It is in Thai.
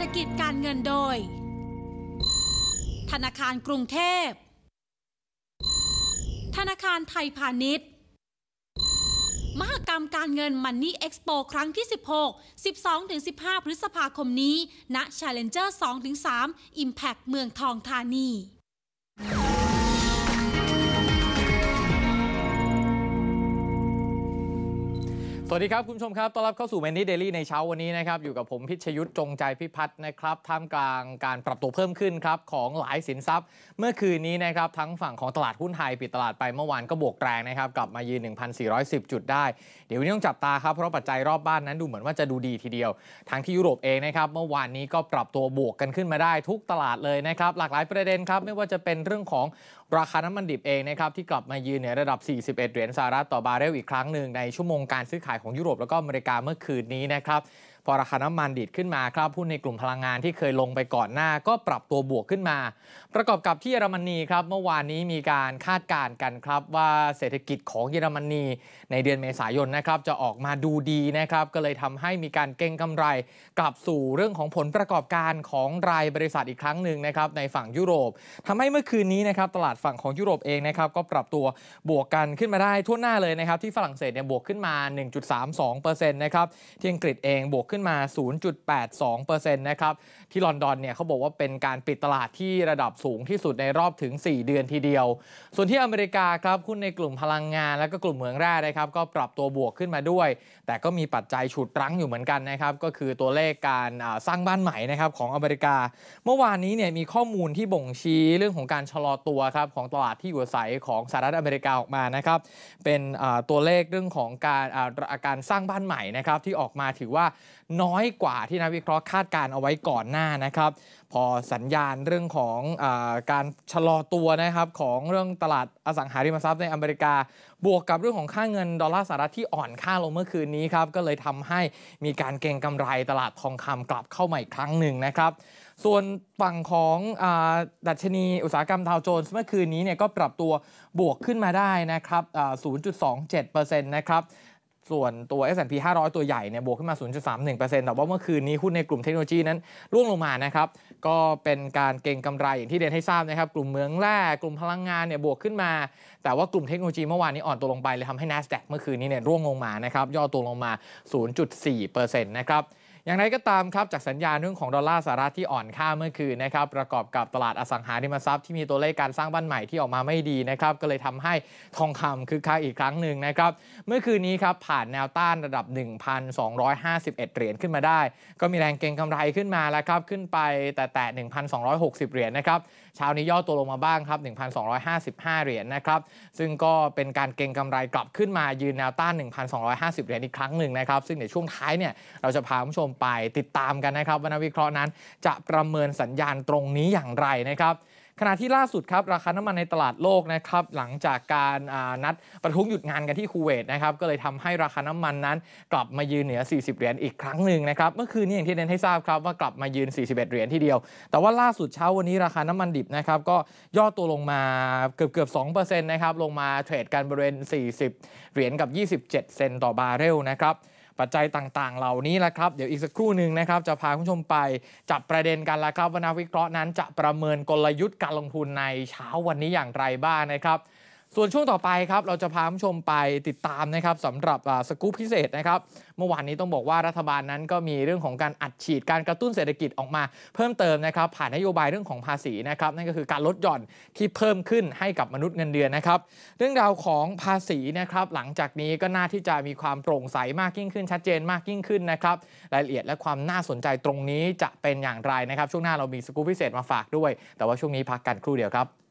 รษฐกิจการเงินโดย ธนาคารกรุงเทพ ธนาคารไทยพาณิชย์ มหกรรมการเงินมันนี่เอ็กซ์โปครั้งที่ 16 12-15 พฤษภาคมนี้ณ Challenger 2-3 Impact เมืองทองธานีสวัสดีครับ คุณผู้ชมครับต้อนรับเข้าสู่เมนนี่เดลี่ในเช้าวันนี้นะครับ อยู่กับผมพิชยุทธ์จงใจพิพัฒน์นะครับท่ามกลางการปรับตัวเพิ่มขึ้นครับ ของหลายสินทรัพย์ เมื่อคืนนี้นะครับ ทั้งฝั่งของตลาดหุ้นไทยปิดตลาดไปเมื่อวานก็บวกแรงนะครับ กลับมายืน 1,410 จุดได้ เดี๋ยวนี้ต้องจับตาครับเพราะปัจจัยรอบบ้านนั้นดูเหมือนว่าจะดูดีทีเดียวทั้งที่ยุโรปเองนะครับเมื่อวานนี้ก็ปรับตัวบวกกันขึ้นมาได้ทุกตลาดเลยนะครับหลากหลายประเด็นครับไม่ว่าจะเป็นเรื่องของราคาน้ำมันดิบเองนะครับที่กลับมายืนหนระดับ 41 เหรียญสหรัฐต่อบาร์เรลอีกครั้งหนึ่งในชั่วโมงการซื้อขายของยุโรปแล้วก็อเมริกาเมื่อคืนนี้นะครับพอราคาน้ำมันดีดขึ้นมาครับหุ้นในกลุ่มพลังงานที่เคยลงไปก่อนหน้าก็ปรับตัวบวกขึ้นมา ประกอบกับที่เยอรมนีครับ เมื่อวานนี้มีการคาดการณ์กันครับว่าเศรษฐกิจของเยอรมนี ในเดือนเมษายนนะครับจะออกมาดูดีนะครับก็เลยทำให้มีการเก่งกำไร กลับสู่เรื่องของผลประกอบการของรายบริษัทอีกครั้งหนึ่งนะครับในฝั่งยุโรป ทำให้เมื่อคืนนี้นะครับตลาดฝั่งของยุโรปเองนะครับก็ปรับตัวบวกกันขึ้นมาได้ทั่วหน้าเลยนะครับ ที่ฝรั่งเศสเนี่ยบวกขึ้นมา 1.32%นะครับที่อังกฤษเองบวกขึ้นมา 0.82%นะครับ ที่ลอนดอนเนี่ยเขาบอกว่าเป็นการปิดตลาดที่ระดับสูงที่สุดในรอบถึง 4 เดือนทีเดียว ส่วนที่อเมริกาครับหุ้นในกลุ่มพลังงานและก็กลุ่มเหมืองแร่นะครับก็ปรับตัวบวกขึ้นมาด้วย แต่ก็มีปัจจัยฉุดรั้งอยู่เหมือนกันนะครับ ก็คือตัวเลขการสร้างบ้านใหม่นะครับของอเมริกา เมื่อวานนี้เนี่ยมีข้อมูลที่บ่งชี้เรื่องของการชะลอตัวครับของตลาดที่อยู่อาศัยของสหรัฐอเมริกาออกมานะครับเป็นตัวเลขเรื่องของการอาการสร้างบ้านใหม่นะครับที่ออกมาถือว่าน้อยกว่าที่นักวิเคราะห์คาดการเอาไว้ก่อนหน้านะครับ พอสัญญาณเรื่องของอการชะลอตัวนะครับของเรื่องตลาดอสังหาริมทรัพย์ในอเมริกา บวกกับเรื่องของค่าเงินดอลลาร์สหรัฐที่อ่อนค่าลงเมื่อคืนนี้ครับก็เลยทำให้มีการเก็งกำไรตลาดทองคำกลับเข้ามาอีกครั้งหนึ่งนะครับ ส่วนฝั่งของอดัชนีอุตสาหกรรมทาวโจนส์เมื่อคืนนี้เนี่ยก็ปรับตัวบวกขึ้นมาได้นะครับ0.27%นะครับส่วนตัว S&P 500 ตัวใหญ่เนี่ยบวกขึ้นมา 0.31%แต่ว่าเมื่อคืนนี้หุ้นในกลุ่มเทคโนโลยีนั้นร่วงลงมานะครับก็เป็นการเก็งกำไรอย่างที่เดนให้ทราบนะครับกลุ่มเมืองแร่กลุ่มพลังงานเนี่ยบวกขึ้นมาแต่ว่ากลุ่มเทคโนโลยีเมื่อวานนี้อ่อนตัวลงไปเลยทำให้ NASDAQ เมื่อคืนนี้เนี่ยร่วงลงมานะครับย่อตัวลงมา 0.4%นะครับอย่างไรก็ตามครับจากสัญญาณเรื่องของดอลลาร์สหรัฐที่อ่อนค่าเมื่อคืนนะครับประกอบกับตลาดอสังหาริมทรัพย์ที่มีตัวเลขการสร้างบ้านใหม่ที่ออกมาไม่ดีนะครับก็เลยทำให้ทองคำคึกคักอีกครั้งหนึ่งนะครับเมื่อคืนนี้ครับผ่านแนวต้านระดับ 1,251เหรียญขึ้นมาได้ ก็มีแรงเก็งกำไรขึ้นมาแล้วครับขึ้นไปแต่แต่1,260เหรียญนะครับช้านี้ย่อตัวลงมาบ้างครับ 1,255 เหรียญนนะครับ ซึ่งก็เป็นการเก็งกำไรกลับขึ้นมายืนแนวต้าน 1,250 เหรียญอีกครั้งหนึ่งนะครับ ซึ่งในช่วงท้ายเนี่ย เราจะพาผู้ชมไปติดตามกันนะครับว่านักวิเคราะห์นั้น จะประเมินสัญญาณตรงนี้อย่างไรนะครับขณะที่ล่าสุดครับราคาน้ำมันในตลาดโลกนะครับหลังจากการนัดประท้วงหยุดงานกันที่คูเวตนะครับก็เลยทำให้ราคาน้ำมันนั้นกลับมายืนเหนือ 40 เหรียญอีกครั้งหนึ่งนะครับเมื่อคืนนี้อย่างที่เน้นให้ทราบครับว่ากลับมายืน 41 เหรียญทีเดียว แต่ว่าล่าสุดเช้าวันนี้ราคาน้ำมันดิบนะครับก็ย่อตัวลงมาเกือบเกือบ2%นะครับลงมาเทรดกันบริเวณ 40 เหรียญกับ 27 เซนต์ต่อบาร์เรลนะครับปัจจัยต่าง ๆ เหล่านี้แหละครับ เดี๋ยวอีกสักครู่หนึ่งนะครับ จะพาคุณผู้ชมไปจับประเด็นกันละครับว่านักวิเคราะห์นั้น จะประเมินกลยุทธ์การลงทุนในเช้าวันนี้อย่างไรบ้างนะครับส่วนช่วงต่อไปครับเราจะพาผู้ชมไปติดตามนะครับสำหรับสกู๊ปพิเศษนะครับเมื่อวานนี้ต้องบอกว่ารัฐบาลนั้นก็มีเรื่องของการอัดฉีดการกระตุ้นเศรษฐกิจออกมา เพิ่มเติมนะครับผ่านนโยบายเรื่องของภาษีนะครับนั่นก็คือการลดหย่อนที่เพิ่มขึ้นให้กับมนุษย์เงินเดือนนะครับเรื่องราวของภาษีนะครับหลังจากนี้ก็น่าที่จะมีความโปร่งใสมากยิ่งขึ้น ชัดเจนมากยิ่งขึ้นนะครับรายละเอียดและความน่าสนใจตรงนี้จะเป็นอย่างไรนะครับช่วงหน้าเรามีสกู๊ปพิเศษมาฝากด้วย แต่ว่าช่วงนี้พักกันครู่เดียวครับ